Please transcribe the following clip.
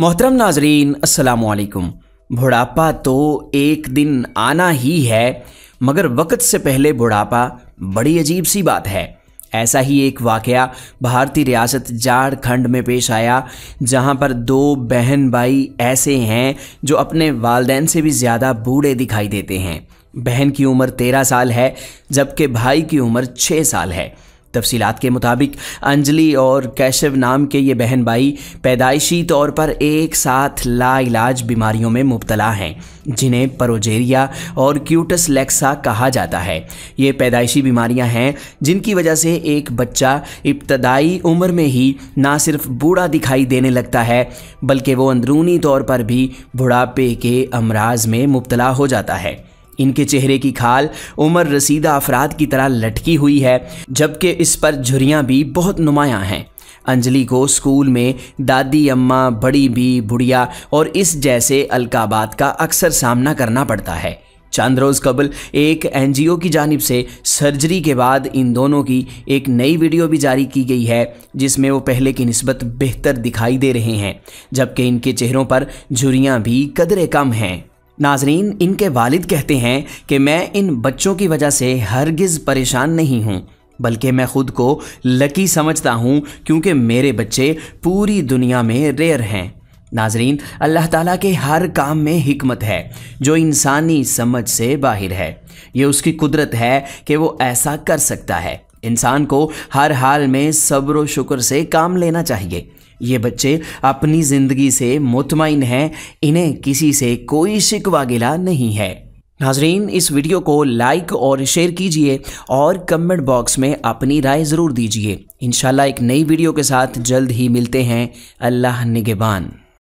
मोहतरम नाजरीन असलकुम बुढ़ापा तो एक दिन आना ही है मगर वक्त से पहले बुढ़ापा बड़ी अजीब सी बात है ऐसा ही एक वाकया भारतीय रियासत झारखंड में पेश आया जहां पर दो बहन भाई ऐसे हैं जो अपने वालदेन से भी ज़्यादा बूढ़े दिखाई देते हैं बहन की उम्र तेरह साल है जबकि भाई की उम्र छः साल है तफसीत के मुताबिक अंजलि और कैशव नाम के ये बहन भाई पैदाइशी तौर पर एक साथ लाइलाज बीमारियों में मुबतला हैं जिन्हें परोजेरिया और क्यूटस लेक्सा कहा जाता है ये पैदाइशी बीमारियां हैं जिनकी वजह से एक बच्चा इब्तदाई उम्र में ही ना सिर्फ बूढ़ा दिखाई देने लगता है बल्कि वो अंदरूनी तौर पर भी बुढ़ापे के अमराज में मुबतला हो जाता है इनके चेहरे की खाल उम्र रसीदा अफराद की तरह लटकी हुई है जबकि इस पर झुरियाँ भी बहुत नुमायाँ हैं अंजलि को स्कूल में दादी अम्मा बड़ी बी बुढ़िया और इस जैसे अलकाबात का अक्सर सामना करना पड़ता है चंद रोज़ कबल एक ओ की जानब से सर्जरी के बाद इन दोनों की एक नई वीडियो भी जारी की गई है जिसमें वो पहले की नस्बत बेहतर दिखाई दे रहे हैं जबकि इनके चेहरों पर झुरियाँ भी कदरे कम हैं नाजरीन इनके वालिद कहते हैं कि मैं इन बच्चों की वजह से हरगिज़ परेशान नहीं हूँ बल्कि मैं ख़ुद को लकी समझता हूँ क्योंकि मेरे बच्चे पूरी दुनिया में रेयर हैं नाजरीन अल्लाह ताला के हर काम में हिकमत है जो इंसानी समझ से बाहर है ये उसकी कुदरत है कि वो ऐसा कर सकता है इंसान को हर हाल में सब्र शुक्र से काम लेना चाहिए ये बच्चे अपनी ज़िंदगी से मुतमिन हैं इन्हें किसी से कोई शिकवा गिला नहीं है नाजरीन इस वीडियो को लाइक और शेयर कीजिए और कमेंट बॉक्स में अपनी राय ज़रूर दीजिए इन एक नई वीडियो के साथ जल्द ही मिलते हैं अल्लाह निगेबान